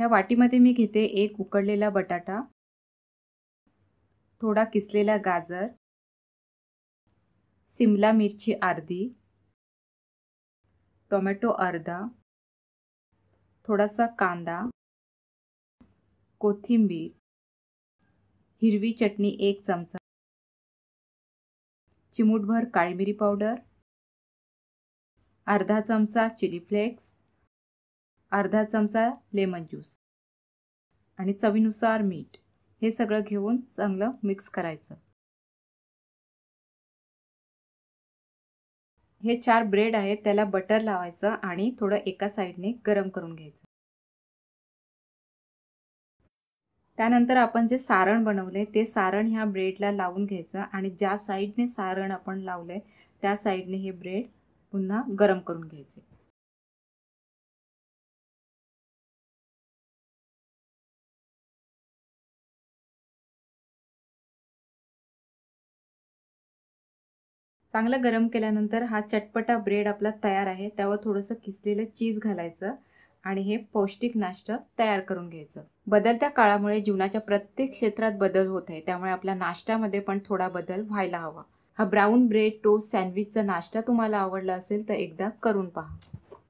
ह्या वाटीमध्ये मी घेते एक उकडलेला बटाटा थोडा किसलेला गाजर सिमला मिरची अर्धी टोमॅटो अर्धा थोडासा कांदा कोथिंबीर हिरवी चटणी एक चमचा चिमूटभर काळी मिरी पावडर अर्धा चमचा चिली फ्लेक्स अर्धा चमचा लेमन ज्यूस आणि चवीनुसार मीठ हे सगळं घेऊन चांगलं मिक्स करायचं हे चार ब्रेड आहेत त्याला बटर लावायचं आणि थोडं एका साईडने गरम करून घ्यायचं त्यानंतर आपण जे सारण बनवले ते सारण ह्या ब्रेडला लावून घ्यायचं आणि ज्या साईडने सारण आपण लावलंय त्या साईडने हे ब्रेड पुन्हा गरम करून घ्यायचे चांगलं गरम केल्यानंतर हा चटपटा ब्रेड आपला तयार आहे त्यावर थोडंसं किसलेलं चीज घालायचं आणि हे पौष्टिक नाश्ता तयार करून घ्यायचं बदलत्या काळामुळे जीवनाच्या प्रत्येक क्षेत्रात बदल होत आहे त्यामुळे आपल्या नाश्त्यामध्ये पण थोडा बदल व्हायला हवा हा ब्राऊन ब्रेड टोस्ट सँडविचचा नाश्ता तुम्हाला आवडला असेल तर एकदा करून पहा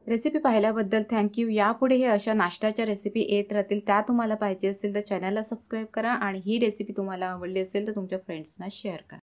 रेसिपी पाहिल्याबद्दल थँक्यू यापुढे हे अशा नाश्त्याच्या रेसिपी येत राहतील त्या तुम्हाला पाहिजे असेल तर चॅनलला सबस्क्राईब करा आणि ही रेसिपी तुम्हाला आवडली असेल तर तुमच्या फ्रेंड्सना शेअर करा